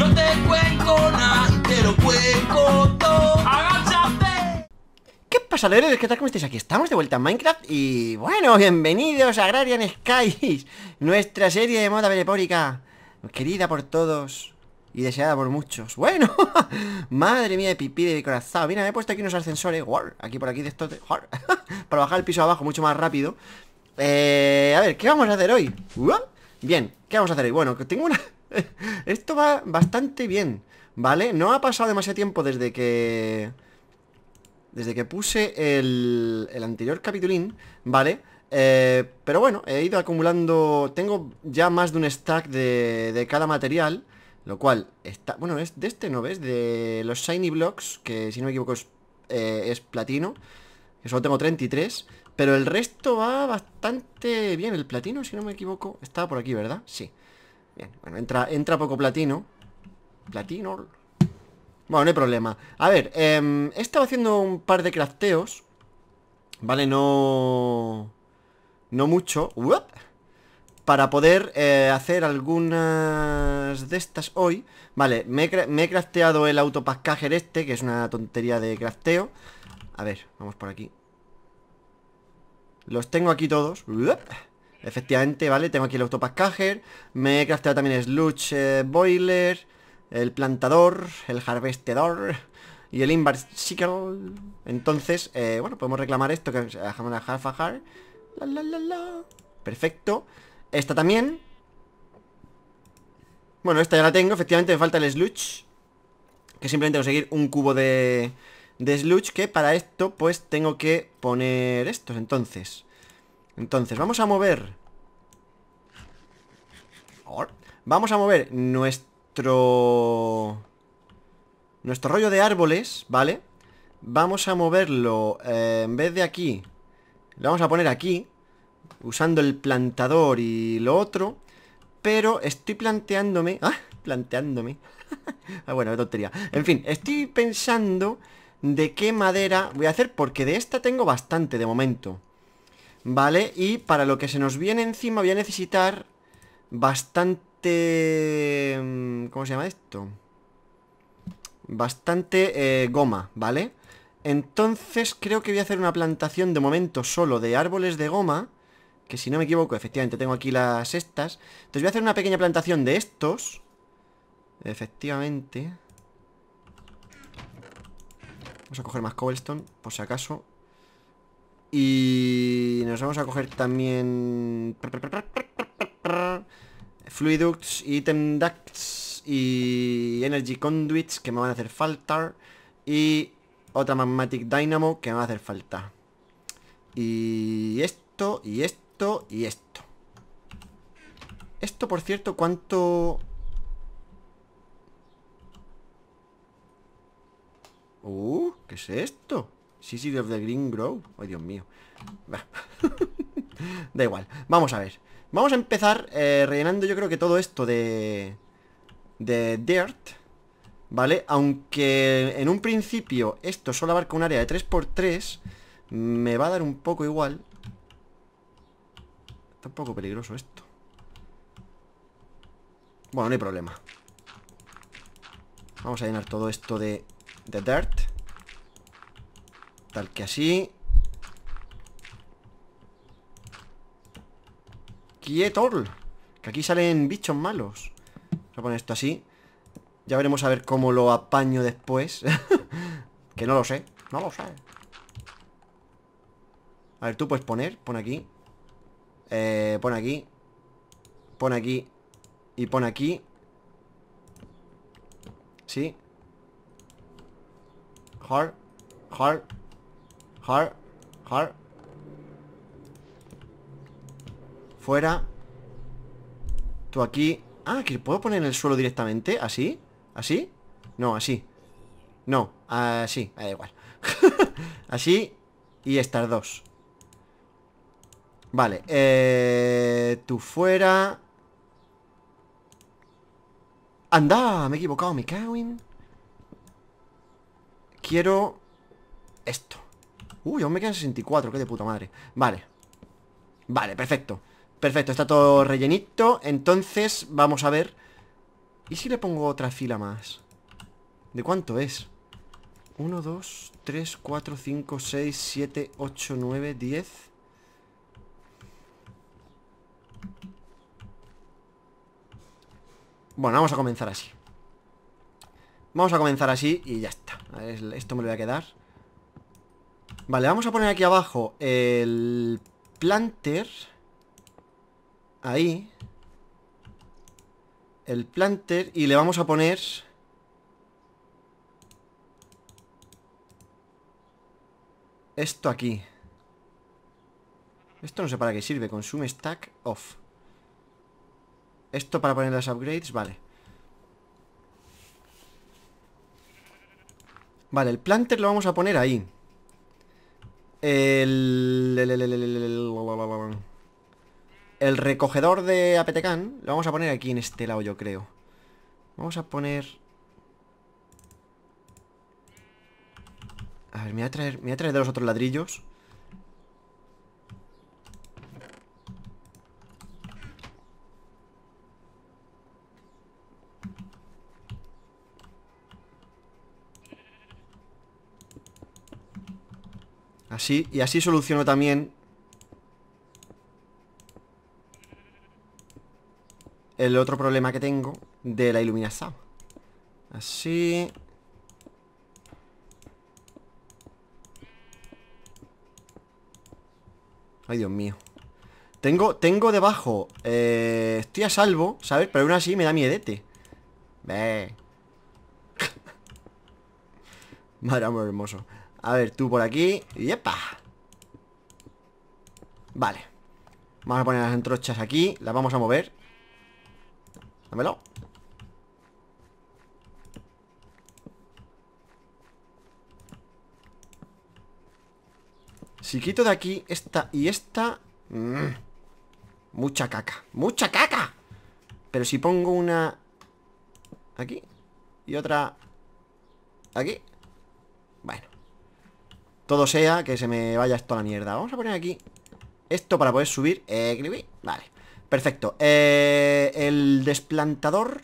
No te cuenco nada, te lo cuenco todo. ¡Agáchate! ¿Qué pasa, de ¿Qué tal? ¿Cómo estáis? Aquí estamos de vuelta en Minecraft y bueno, bienvenidos a Agrarian Skies, nuestra serie de moda telepórica, querida por todos y deseada por muchos. Bueno, madre mía de pipí de corazón. Mira, me he puesto aquí unos ascensores, aquí por aquí de esto... para bajar el piso abajo mucho más rápido. Eh, a ver, ¿qué vamos a hacer hoy? Bien, ¿qué vamos a hacer hoy? Bueno, tengo una... Esto va bastante bien, ¿vale? No ha pasado demasiado tiempo desde que... Desde que puse el, el anterior capitulín, ¿vale? Eh, pero bueno, he ido acumulando... Tengo ya más de un stack de, de cada material Lo cual está... Bueno, es de este, ¿no ves? De los Shiny Blocks Que si no me equivoco es, eh, es platino Que solo tengo 33 Pero el resto va bastante bien El platino, si no me equivoco, estaba por aquí, ¿verdad? Sí bueno, entra, entra poco platino. Platino. Bueno, no hay problema. A ver, em, he estado haciendo un par de crafteos. Vale, no... No mucho. para poder eh, hacer algunas de estas hoy. Vale, me he, crafteado el autopascajer este, que es una tontería de crafteo. A ver, vamos por aquí. Los tengo aquí todos. Efectivamente, ¿vale? Tengo aquí el cajer Me he crafteado también el Sludge eh, Boiler El plantador El harvestador Y el Sickle Entonces, eh, bueno, podemos reclamar esto Que dejamos la la, Perfecto Esta también Bueno, esta ya la tengo Efectivamente me falta el Sludge Que simplemente conseguir un cubo de de sludge que para esto pues tengo que poner estos entonces entonces, vamos a mover... Vamos a mover nuestro... Nuestro rollo de árboles, ¿vale? Vamos a moverlo eh, en vez de aquí. Lo vamos a poner aquí, usando el plantador y lo otro. Pero estoy planteándome... Ah, planteándome. ah, bueno, tontería. En fin, estoy pensando de qué madera voy a hacer, porque de esta tengo bastante de momento. ¿Vale? Y para lo que se nos viene encima voy a necesitar bastante... Mm, ¿Cómo se llama esto? Bastante eh, goma, ¿vale? Entonces creo que voy a hacer una plantación de momento solo de árboles de goma Que si no me equivoco, efectivamente tengo aquí las estas Entonces voy a hacer una pequeña plantación de estos Efectivamente Vamos a coger más cobblestone, por si acaso y nos vamos a coger también... Fluiducts, Item Ducts y Energy Conduits que me van a hacer falta. Y otra Magmatic Dynamo que me va a hacer falta. Y esto, y esto, y esto. Esto, por cierto, ¿cuánto...? Uh, ¿qué es esto? City of the Green Grow, Ay, Dios mío. da igual. Vamos a ver. Vamos a empezar eh, rellenando yo creo que todo esto de... De dirt. ¿Vale? Aunque en un principio esto solo abarca un área de 3x3, me va a dar un poco igual. Está un poco peligroso esto. Bueno, no hay problema. Vamos a llenar todo esto de, de dirt. Tal que así. Quieto Que aquí salen bichos malos. Vamos a poner esto así. Ya veremos a ver cómo lo apaño después. que no lo sé. No lo sé. A ver, tú puedes poner. Pon aquí. Eh, pon aquí. Pon aquí. Y pon aquí. Sí. Hard. Hard. Hard, hard. Fuera. Tú aquí. Ah, que puedo poner en el suelo directamente. ¿Así? ¿Así? No, así. No, así. Da igual. así. Y estas dos. Vale. Eh, tú fuera. ¡Anda! Me he equivocado, me cago Quiero... Esto Uy, aún me quedan 64, qué de puta madre Vale Vale, perfecto Perfecto, está todo rellenito Entonces, vamos a ver ¿Y si le pongo otra fila más? ¿De cuánto es? 1, 2, 3, 4, 5, 6, 7, 8, 9, 10 Bueno, vamos a comenzar así Vamos a comenzar así y ya está Esto me lo voy a quedar Vale, vamos a poner aquí abajo el planter. Ahí. El planter. Y le vamos a poner... Esto aquí. Esto no sé para qué sirve. Consume stack off. Esto para poner las upgrades, vale. Vale, el planter lo vamos a poner ahí. El, recogedor de apetecán lo vamos a poner aquí en este lado, yo creo. Vamos a poner... A ver, me a traer, me a traer los otros ladrillos. Sí, y así soluciono también el otro problema que tengo de la iluminación. Así. Ay, Dios mío. Tengo, tengo debajo. Eh, estoy a salvo, ¿sabes? Pero aún así me da miedete. Ve. muy hermoso. A ver, tú por aquí ¡Yepa! Vale Vamos a poner las entrochas aquí Las vamos a mover Dámelo Si quito de aquí esta y esta mm, Mucha caca ¡Mucha caca! Pero si pongo una Aquí Y otra Aquí todo sea que se me vaya esto a la mierda Vamos a poner aquí esto para poder subir eh, Vale, perfecto eh, El desplantador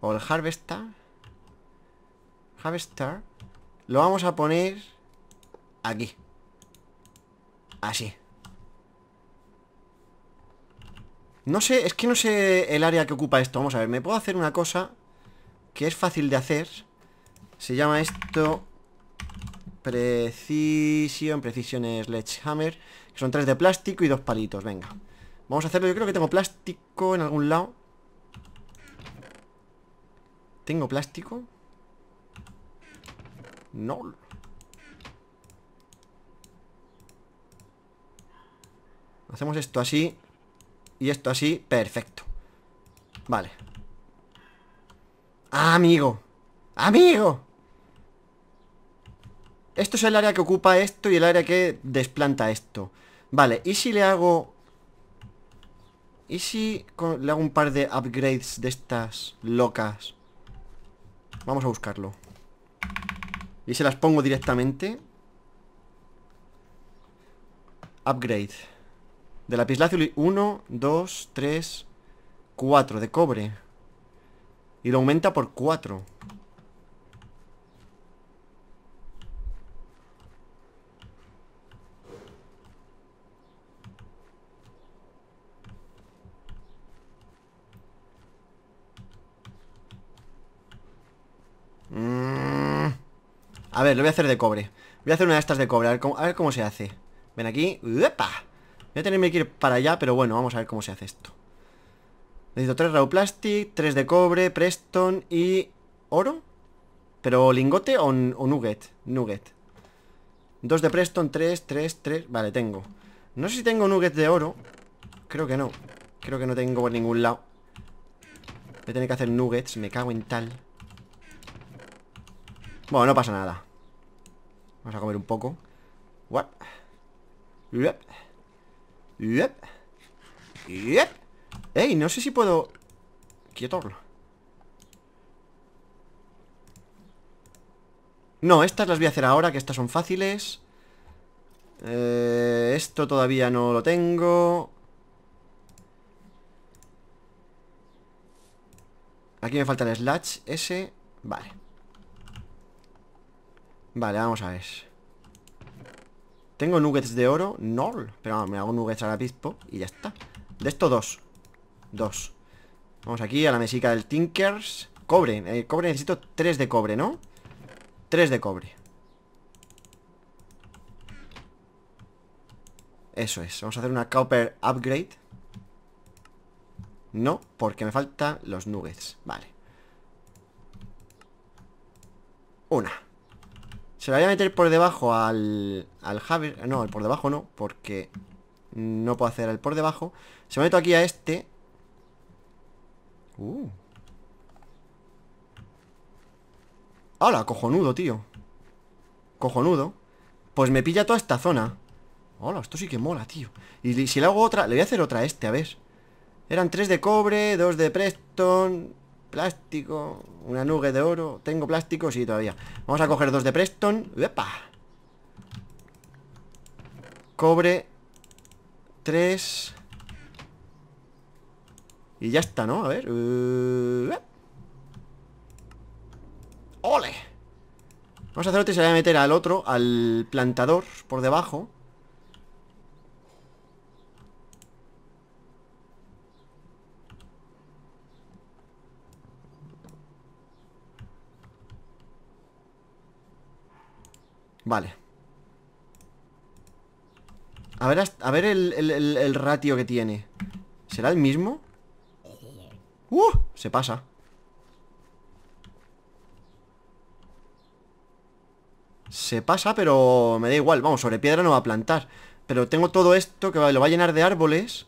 O el harvester Harvester Lo vamos a poner Aquí Así No sé, es que no sé el área que ocupa esto Vamos a ver, me puedo hacer una cosa Que es fácil de hacer Se llama esto Precision, Precision Sledgehammer Que son tres de plástico y dos palitos, venga Vamos a hacerlo, yo creo que tengo plástico en algún lado ¿Tengo plástico? No Hacemos esto así Y esto así, perfecto Vale ah, Amigo Amigo esto es el área que ocupa esto y el área que desplanta esto. Vale, ¿y si le hago... ¿Y si le hago un par de upgrades de estas locas? Vamos a buscarlo. Y se las pongo directamente. Upgrade. De la y 1, 2, 3, 4 de cobre. Y lo aumenta por 4. A ver, lo voy a hacer de cobre Voy a hacer una de estas de cobre, a ver cómo, se hace Ven aquí, Voy a tenerme que ir para allá, pero bueno, vamos a ver cómo se hace esto Necesito tres raw plastic, tres de cobre, Preston y... ¿Oro? ¿Pero lingote o, nugget? Nugget Dos de Preston, tres, tres, tres Vale, tengo No sé si tengo nuggets de oro Creo que no Creo que no tengo por ningún lado Voy a tener que hacer nuggets, me cago en tal Bueno, no pasa nada Vamos a comer un poco. What? Yep. Yep. Yep. Ey, no sé si puedo... Quieto. No, estas las voy a hacer ahora, que estas son fáciles. Eh, esto todavía no lo tengo. Aquí me falta el slash s, Vale. Vale, vamos a ver Tengo nuggets de oro No, pero me hago nuggets la pispo Y ya está De esto dos Dos Vamos aquí a la mesica del Tinkers Cobre, el eh, cobre necesito tres de cobre, ¿no? Tres de cobre Eso es, vamos a hacer una copper upgrade No, porque me faltan los nuggets Vale Una se la voy a meter por debajo al, al Javier. No, el por debajo no, porque no puedo hacer el por debajo. Se lo meto aquí a este. Uh. ¡Hala! Cojonudo, tío. Cojonudo. Pues me pilla toda esta zona. Hola, esto sí que mola, tío. Y si le hago otra, le voy a hacer otra a este, a ver. Eran tres de cobre, dos de Preston, Plástico, una nube de oro ¿Tengo plástico? Sí, todavía Vamos a coger dos de Preston ¡Epa! Cobre Tres Y ya está, ¿no? A ver ¡Ole! Vamos a hacer otro y se va a meter al otro Al plantador por debajo Vale A ver, a ver el, ratio que tiene ¿Será el mismo? ¡Uh! Se pasa Se pasa, pero me da igual Vamos, sobre piedra no va a plantar Pero tengo todo esto que lo va a llenar de árboles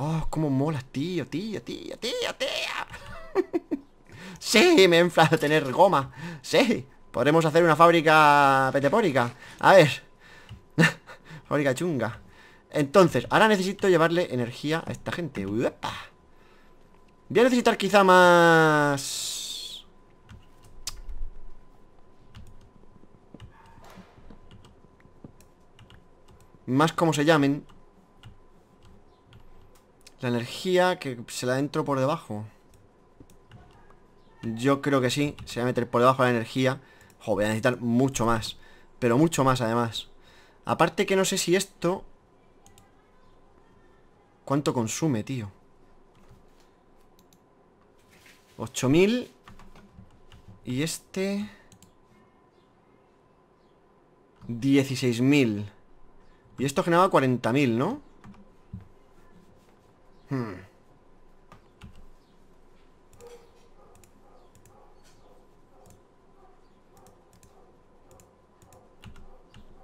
Oh, cómo mola, tío, tío, tío, tío, tío Sí, me a tener goma Sí Podremos hacer una fábrica petepórica A ver Fábrica chunga Entonces, ahora necesito llevarle energía a esta gente Voy a necesitar quizá más... Más como se llamen La energía que se la entro por debajo Yo creo que sí Se va a meter por debajo la energía Joder, voy a necesitar mucho más. Pero mucho más, además. Aparte que no sé si esto... ¿Cuánto consume, tío? 8000 Y este 16.000 Y esto generaba 40.000, ¿no? Hmm.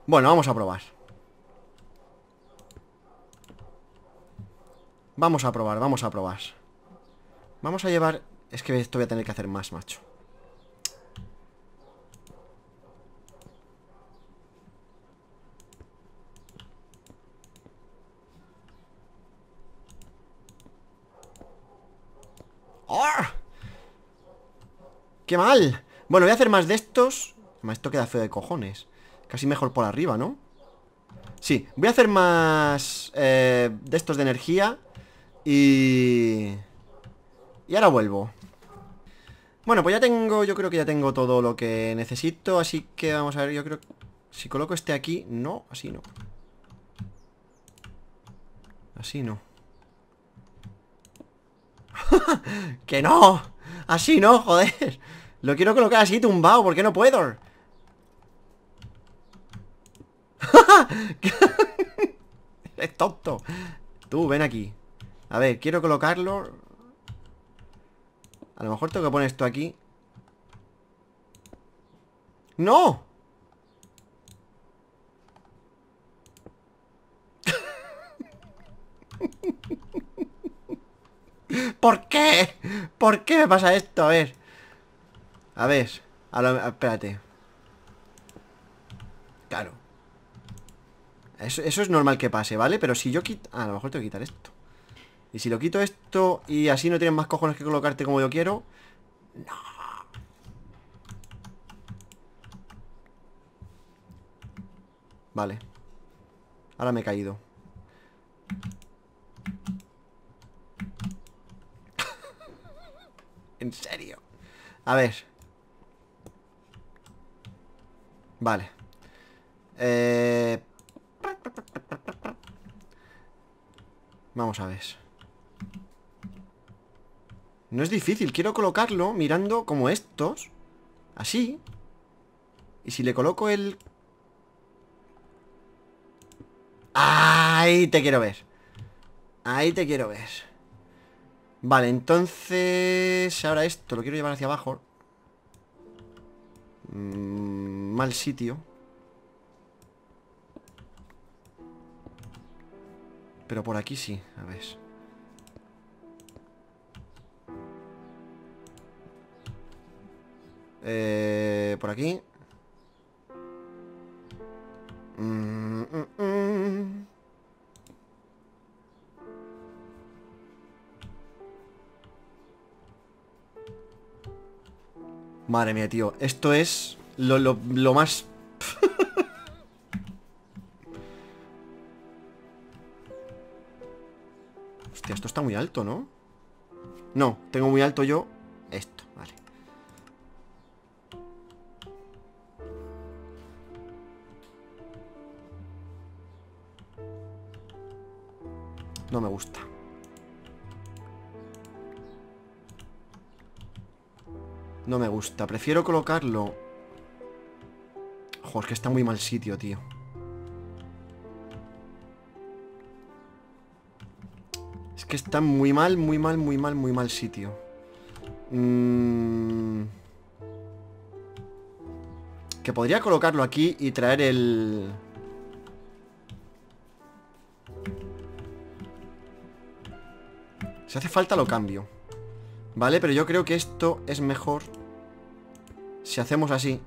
Bueno, vamos a probar Vamos a probar, vamos a probar Vamos a llevar... Es que esto voy a tener que hacer más, macho ¡Ah! ¡Qué mal! Bueno, voy a hacer más de estos esto queda feo de cojones Casi mejor por arriba, ¿no? Sí, voy a hacer más eh, de estos de energía Y... Y ahora vuelvo Bueno, pues ya tengo, yo creo que ya tengo todo lo que necesito Así que vamos a ver, yo creo Si coloco este aquí, no, así no Así no ¡Que no! Así no, joder Lo quiero colocar así tumbado, ¿por qué no puedo? es tonto. Tú, ven aquí. A ver, quiero colocarlo. A lo mejor tengo que poner esto aquí. ¡No! ¿Por qué? ¿Por qué me pasa esto? A ver. A ver. espérate. Claro. Eso, es normal que pase, ¿vale? Pero si yo quito... a lo mejor tengo que quitar esto. Y si lo quito esto y así no tienes más cojones que colocarte como yo quiero... No. Vale Ahora me he caído En serio A ver Vale eh, Vamos a ver. No es difícil. Quiero colocarlo mirando como estos. Así. Y si le coloco el... Ahí te quiero ver. Ahí te quiero ver. Vale, entonces... Ahora esto lo quiero llevar hacia abajo. Mm, mal sitio. Pero por aquí sí, a ver. Eh, por aquí. Madre mía, tío. Esto es lo, lo, lo más esto está muy alto, ¿no? No, tengo muy alto yo esto, vale. No me gusta. No me gusta. Prefiero colocarlo... Joder, que está muy mal sitio, tío. está muy mal, muy mal, muy mal, muy mal sitio. Mm. Que podría colocarlo aquí y traer el... Si hace falta lo cambio. ¿Vale? Pero yo creo que esto es mejor si hacemos así.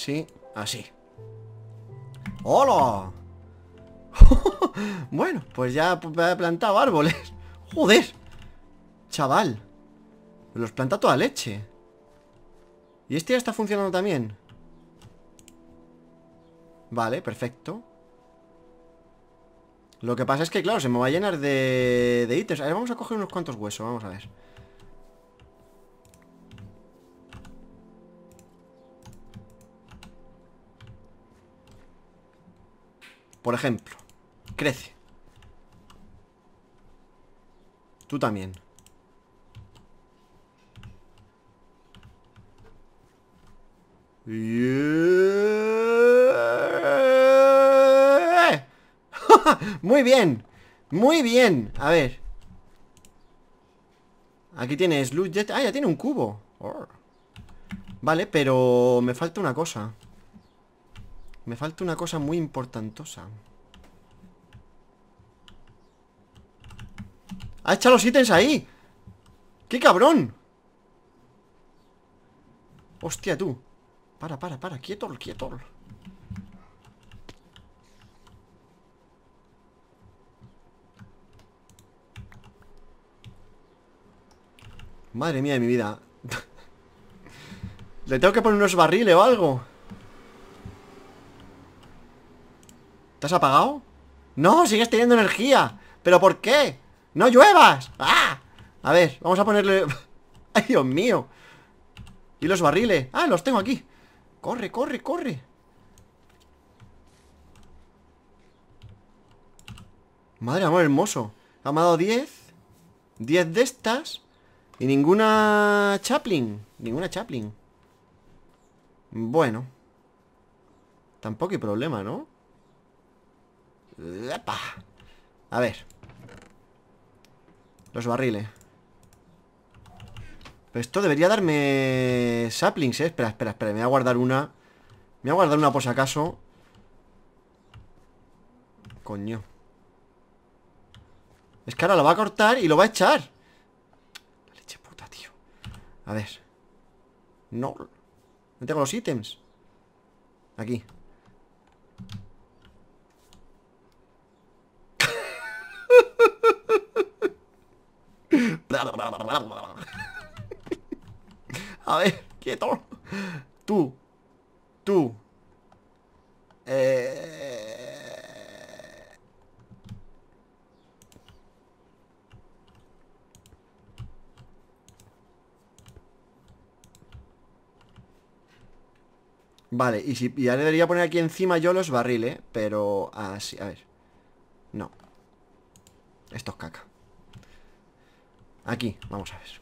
así, así ¡Hola! bueno, pues ya he plantado árboles ¡Joder! Chaval Los planta toda leche Y este ya está funcionando también Vale, perfecto Lo que pasa es que, claro, se me va a llenar de, de ítems A ver, vamos a coger unos cuantos huesos, vamos a ver por ejemplo. Crece. Tú también. Muy bien. Muy bien. A ver. Aquí tienes luz Ah, ya tiene un cubo. Vale, pero me falta una cosa. Me falta una cosa muy importantosa. ¡Ha echado los ítems ahí! ¡Qué cabrón! Hostia, tú Para, para, para, quieto, quieto Madre mía de mi vida Le tengo que poner unos barriles o algo ¿Te has apagado? No, sigues teniendo energía ¿Pero por qué? ¡No lluevas! ¡Ah! A ver, vamos a ponerle... ¡Ay, Dios mío! Y los barriles ¡Ah, los tengo aquí! ¡Corre, corre, corre! Madre amor hermoso Me ha dado 10 10 de estas Y ninguna Chaplin Ninguna Chaplin Bueno Tampoco hay problema, ¿no? A ver Los barriles Pero esto debería darme Saplings, eh Espera, espera, espera Me voy a guardar una Me voy a guardar una por si acaso Coño Es que ahora lo va a cortar y lo va a echar La leche puta, tío A ver No No tengo los ítems Aquí A ver, quieto. Tú. Tú. Eh... Vale, y, si, ya le debería poner aquí encima yo los barriles, pero así, a ver. No. Esto es caca. Aquí, vamos a ver.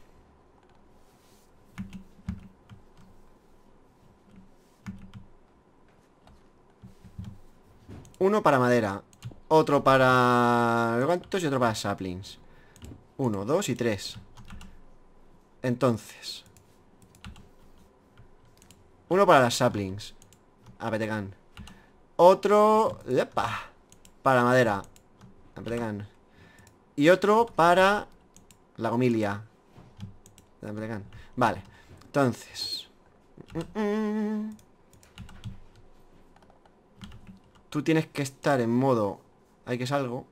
Uno para madera Otro para... ¿Cuántos? y otro para saplings Uno, dos y tres Entonces Uno para las saplings Apetegan. Otro... Para madera Apetegan. Y otro para la gomilia. Vale. Entonces. Tú tienes que estar en modo... Hay que salgo.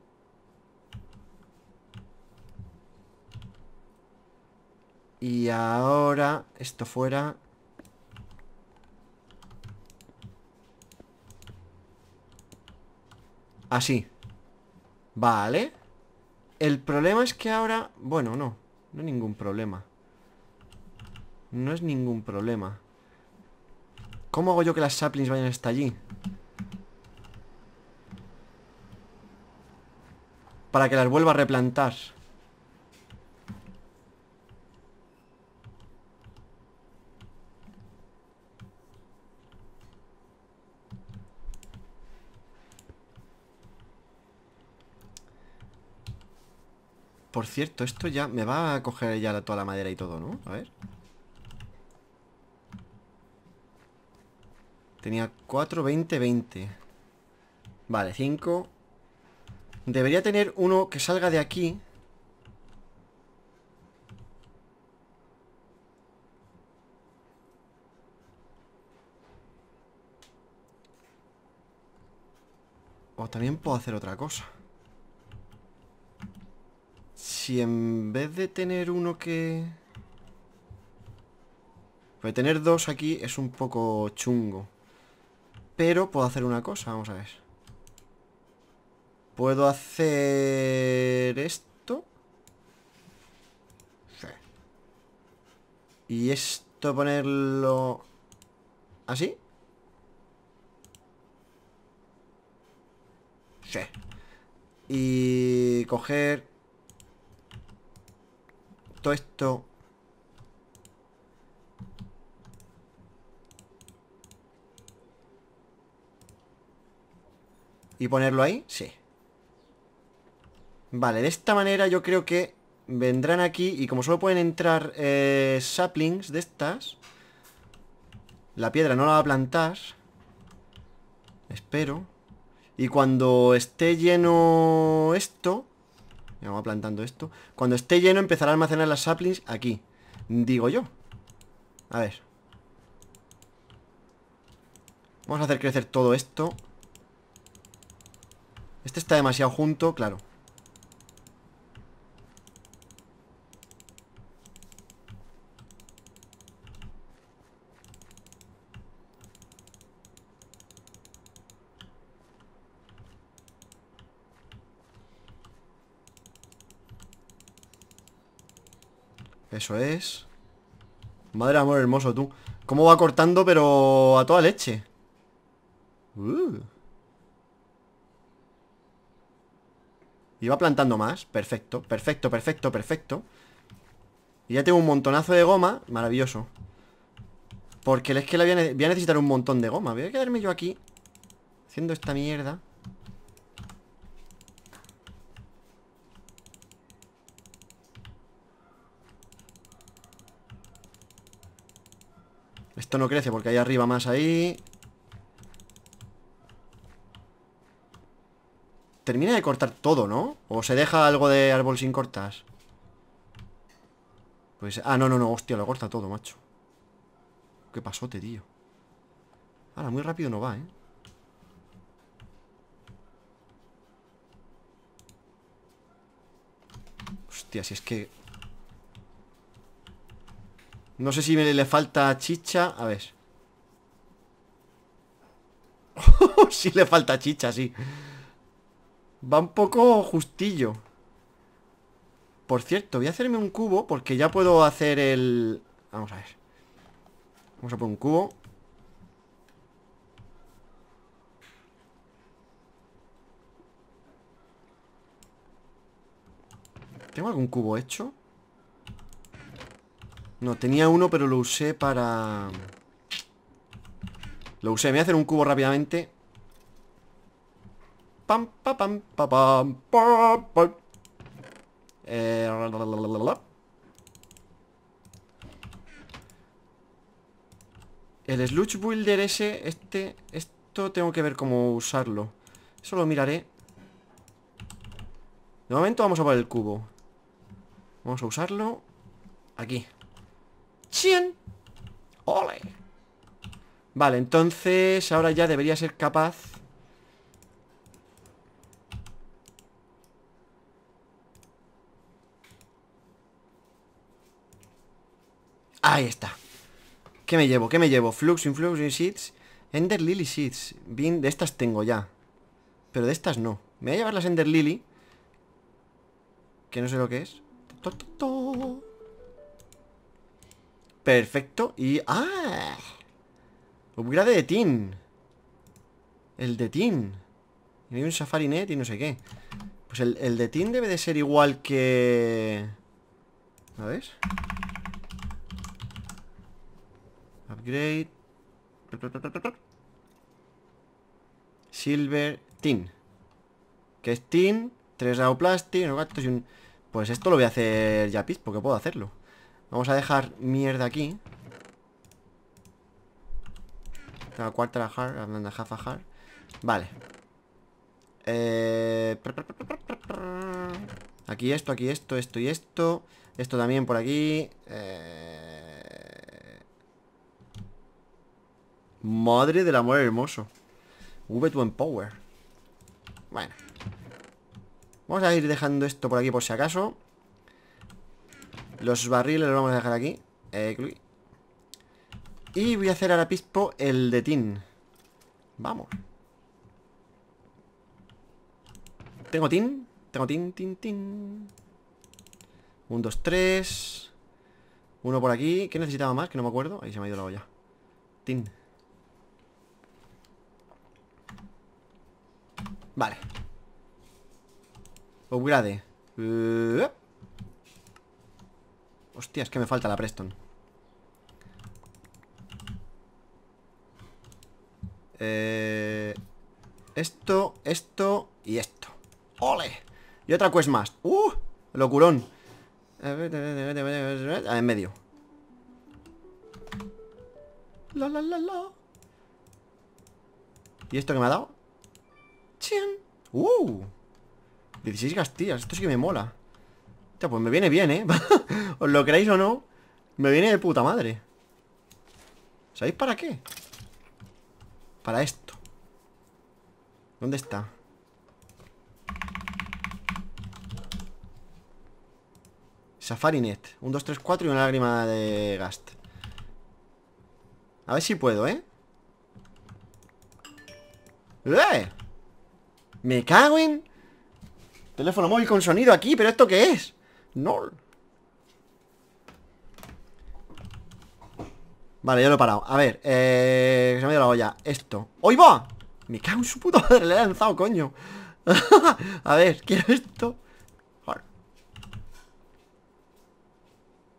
Y ahora... Esto fuera... Así. Vale. El problema es que ahora... Bueno, no. No hay ningún problema. No es ningún problema. ¿Cómo hago yo que las saplings vayan hasta allí? Para que las vuelva a replantar. Por cierto, esto ya me va a coger ya toda la madera y todo, ¿no? A ver. Tenía 4, 20, 20. Vale, 5. Debería tener uno que salga de aquí. O también puedo hacer otra cosa si en vez de tener uno que... Pues tener dos aquí es un poco chungo. Pero puedo hacer una cosa, vamos a ver. Puedo hacer esto. Sí. Y esto ponerlo... ¿Así? Sí. Y coger todo esto... ¿Y ponerlo ahí? Sí. Vale, de esta manera yo creo que vendrán aquí y como solo pueden entrar eh, saplings de estas, la piedra no la va a plantar. Espero. Y cuando esté lleno esto, ya va plantando esto. Cuando esté lleno empezará a almacenar las saplings aquí. Digo yo. A ver. Vamos a hacer crecer todo esto. Este está demasiado junto, claro. Eso es Madre amor hermoso, tú Cómo va cortando, pero a toda leche Y uh. va plantando más Perfecto, perfecto, perfecto, perfecto Y ya tengo un montonazo de goma Maravilloso Porque es que la voy a necesitar un montón de goma Voy a quedarme yo aquí Haciendo esta mierda Esto no crece porque hay arriba más ahí Termina de cortar todo, ¿no? O se deja algo de árbol sin cortar Pues... Ah, no, no, no, hostia, lo corta todo, macho Qué pasote, tío Ahora, muy rápido no va, ¿eh? Hostia, si es que no sé si me le falta chicha. A ver. si le falta chicha, sí. Va un poco justillo. Por cierto, voy a hacerme un cubo porque ya puedo hacer el... Vamos a ver. Vamos a poner un cubo. ¿Tengo algún cubo hecho? No, tenía uno, pero lo usé para... Lo usé. Me voy a hacer un cubo rápidamente. Pam, pam, pam, pam, pam, pam. Eh, el Sludge Builder ese, este, esto tengo que ver cómo usarlo. Eso lo miraré. De momento vamos a por el cubo. Vamos a usarlo. Aquí. 100, Vale, entonces ahora ya debería ser capaz Ahí está ¿Qué me llevo? ¿Qué me llevo? Flux, Influx, Seeds Ender Lily Seeds Bien, de estas tengo ya Pero de estas no Me voy a llevar las Ender Lily Que no sé lo que es Perfecto. Y... ¡Ah! Upgrade de Tin. El de Tin. Y hay un safarinet y no sé qué. Pues el, de Tin debe de ser igual que... ¿A ver? Upgrade. Silver Tin. Que es Tin, tres rao gatos y un... Pues esto lo voy a hacer ya, pis porque puedo hacerlo. Vamos a dejar mierda aquí. la half a hard Vale. Eh, aquí esto, aquí esto, esto y esto. Esto también por aquí. Madre eh, Madre del amor hermoso. V2 Empower. Bueno. Vamos a ir dejando esto por aquí por si acaso. Los barriles los vamos a dejar aquí. Eh, y voy a hacer ahora pispo el de tin. Vamos. Tengo tin. Tengo tin, tin, tin. Un, dos, tres. Uno por aquí. ¿Qué necesitaba más? Que no me acuerdo. Ahí se me ha ido la olla. Tin. Vale. Upgrade. Uh, Hostia, es que me falta la Preston. Eh, esto, esto y esto. ¡Ole! Y otra quest más. ¡Uh! Locurón. En medio. La, la, la, la. ¿Y esto que me ha dado? ¡Chin! ¡Uh! 16 gastillas. Esto sí que me mola. Ya, pues me viene bien, ¿eh? Os lo creéis o no, me viene de puta madre. ¿Sabéis para qué? Para esto. ¿Dónde está? Safari Net, Un, 2, 3, 4 y una lágrima de Gast. A ver si puedo, ¿eh? ¡Eh! Me cago en... Teléfono móvil con sonido aquí, pero ¿esto qué es? No. Vale, ya lo he parado. A ver, eh, se me ha ido la olla. Esto. ¡Hoy va! Me cago en su puta madre, le he lanzado, coño. a ver, quiero esto.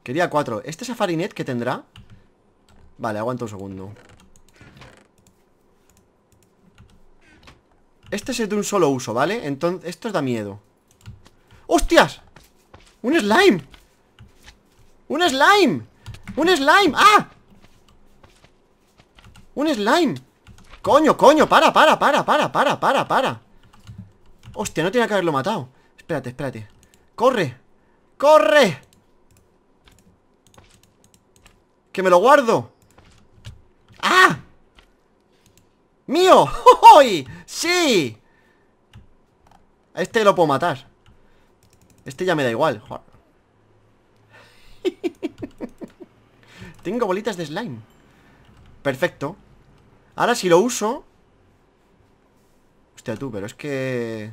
Quería cuatro. ¿Este safarinet que tendrá? Vale, aguanto un segundo. Este es de un solo uso, ¿vale? Entonces, esto da miedo. ¡Hostias! ¡Un slime! ¡Un slime! ¡Un slime! ¡Ah! ¡Un slime! ¡Coño, coño! ¡Para, para, para, para, para, para, para! Hostia, no tenía que haberlo matado Espérate, espérate ¡Corre! ¡Corre! ¡Que me lo guardo! ¡Ah! ¡Mío! ¡Hoy! ¡Sí! A este lo puedo matar este ya me da igual Tengo bolitas de slime Perfecto Ahora si lo uso Hostia tú, pero es que...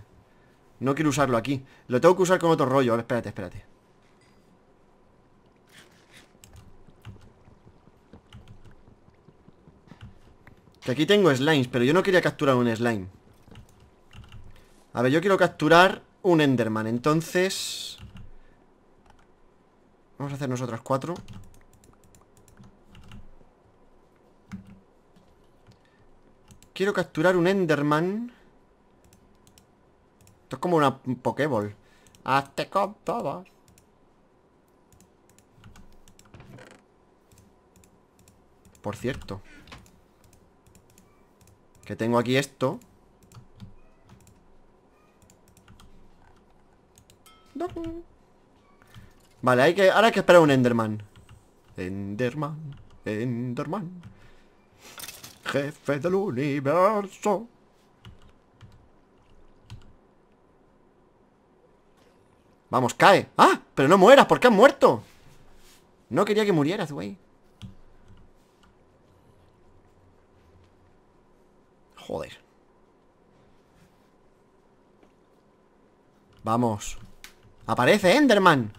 No quiero usarlo aquí Lo tengo que usar con otro rollo espérate, espérate Que aquí tengo slimes Pero yo no quería capturar un slime A ver, yo quiero capturar un Enderman, entonces... Vamos a hacer nosotras cuatro. Quiero capturar un Enderman. Esto es como una Pokéball. Hazte con todo Por cierto. Que tengo aquí esto. Vale, hay que, ahora hay que esperar un Enderman. Enderman, Enderman. Jefe del universo. Vamos, cae. ¡Ah! Pero no mueras, porque has muerto. No quería que murieras, güey. Joder. Vamos. Aparece Enderman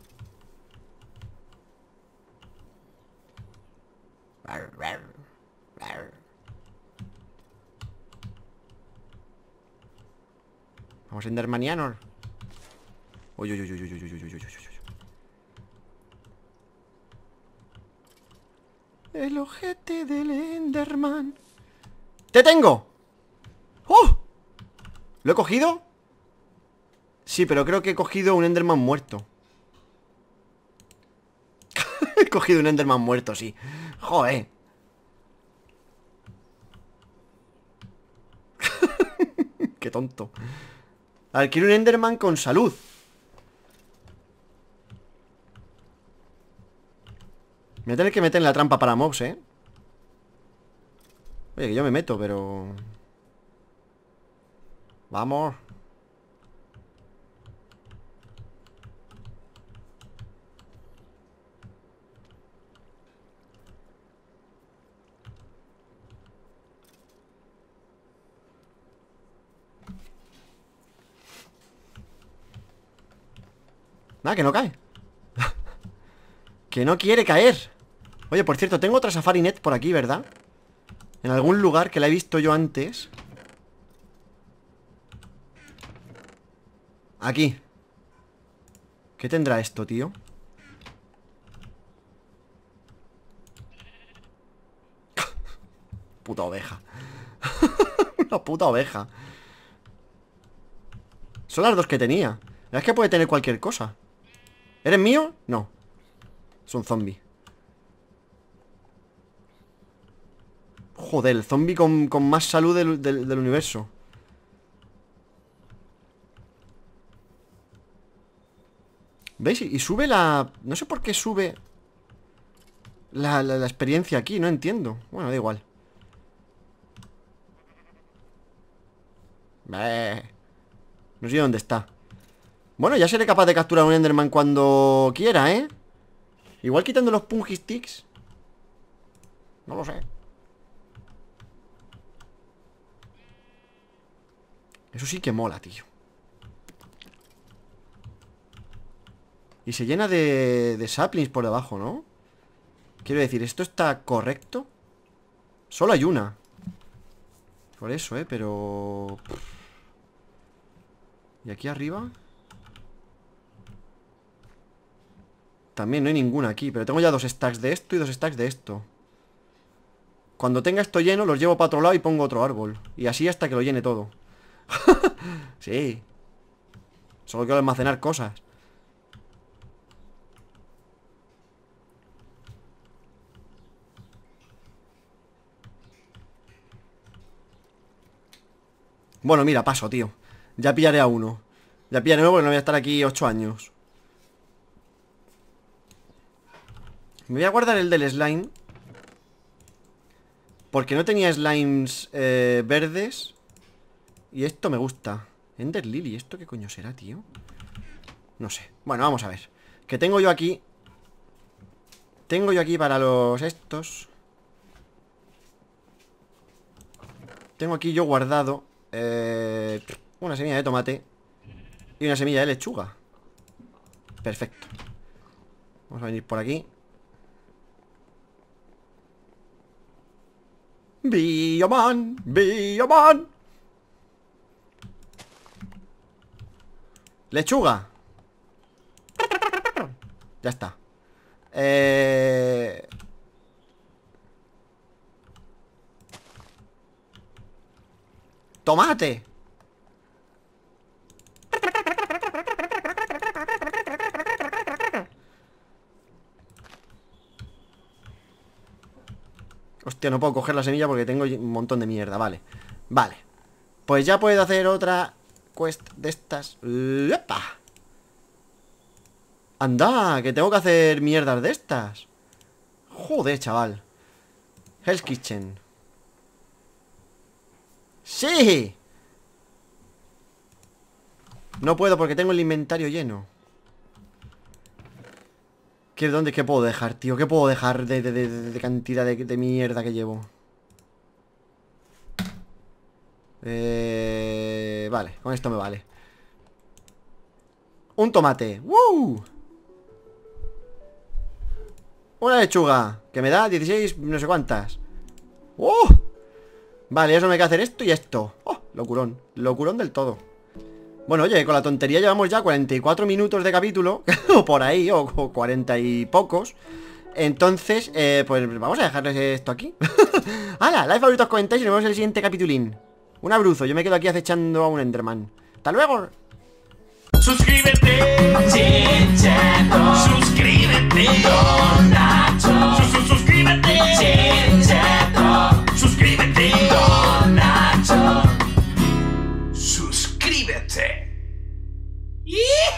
Vamos Endermanianor Uy, uy, uy, uy, uy, uy, uy, uy, uy, uy, El ojete del Enderman ¡Te tengo! ¡Oh! ¿Lo he cogido? Sí, pero creo que he cogido un Enderman muerto He cogido un Enderman muerto, sí Joder Qué tonto quiero un Enderman con salud Me voy a tener que meter en la trampa para mobs, ¿eh? Oye, que yo me meto, pero... Vamos Nada, que no cae Que no quiere caer Oye, por cierto, tengo otra Safari Net por aquí, ¿verdad? En algún lugar que la he visto yo antes Aquí ¿Qué tendrá esto, tío? puta oveja Una puta oveja son las dos que tenía La es que puede tener cualquier cosa ¿Eres mío? No Es un zombie Joder, el zombie con, más salud del, universo ¿Veis? Y sube la... No sé por qué sube la, la, experiencia aquí, no entiendo Bueno, da igual no sé dónde está Bueno, ya seré capaz de capturar un Enderman cuando quiera, ¿eh? Igual quitando los Pungi sticks No lo sé Eso sí que mola, tío Y se llena de, saplings por debajo, ¿no? Quiero decir, ¿esto está correcto? Solo hay una Por eso, ¿eh? Pero... ¿Y aquí arriba? También no hay ninguna aquí Pero tengo ya dos stacks de esto y dos stacks de esto Cuando tenga esto lleno Los llevo para otro lado y pongo otro árbol Y así hasta que lo llene todo Sí Solo quiero almacenar cosas Bueno, mira, paso, tío ya pillaré a uno. Ya pillaré uno porque no voy a estar aquí ocho años. Me voy a guardar el del slime. Porque no tenía slimes eh, verdes. Y esto me gusta. Ender Lily, ¿esto qué coño será, tío? No sé. Bueno, vamos a ver. Que tengo yo aquí... Tengo yo aquí para los estos... Tengo aquí yo guardado... Eh... Una semilla de tomate Y una semilla de lechuga Perfecto Vamos a venir por aquí Bioman, Bioman Lechuga Ya está Eh... Tomate Hostia, no puedo coger la semilla porque tengo un montón de mierda Vale, vale Pues ya puedo hacer otra quest de estas ¡Anda! Que tengo que hacer mierdas de estas Joder, chaval Hell's Kitchen ¡Sí! No puedo porque tengo el inventario lleno ¿Qué, dónde, puedo dejar, tío? ¿Qué puedo dejar de, cantidad de, mierda que llevo? Eh, vale, con esto me vale Un tomate Una lechuga Que me da 16, no sé cuántas ¡Oh! Vale, eso me hay hacer esto y esto ¡Oh! Locurón, locurón del todo bueno, oye, con la tontería llevamos ya 44 minutos de capítulo, o por ahí, o, 40 y pocos. Entonces, eh, pues vamos a dejarles esto aquí. ¡Hala! Like, favoritos, comentáis y nos vemos en el siguiente capitulín. Un abruzo, yo me quedo aquí acechando a un Enderman. ¡Hasta luego! Suscríbete, Suscríbete, Yeah!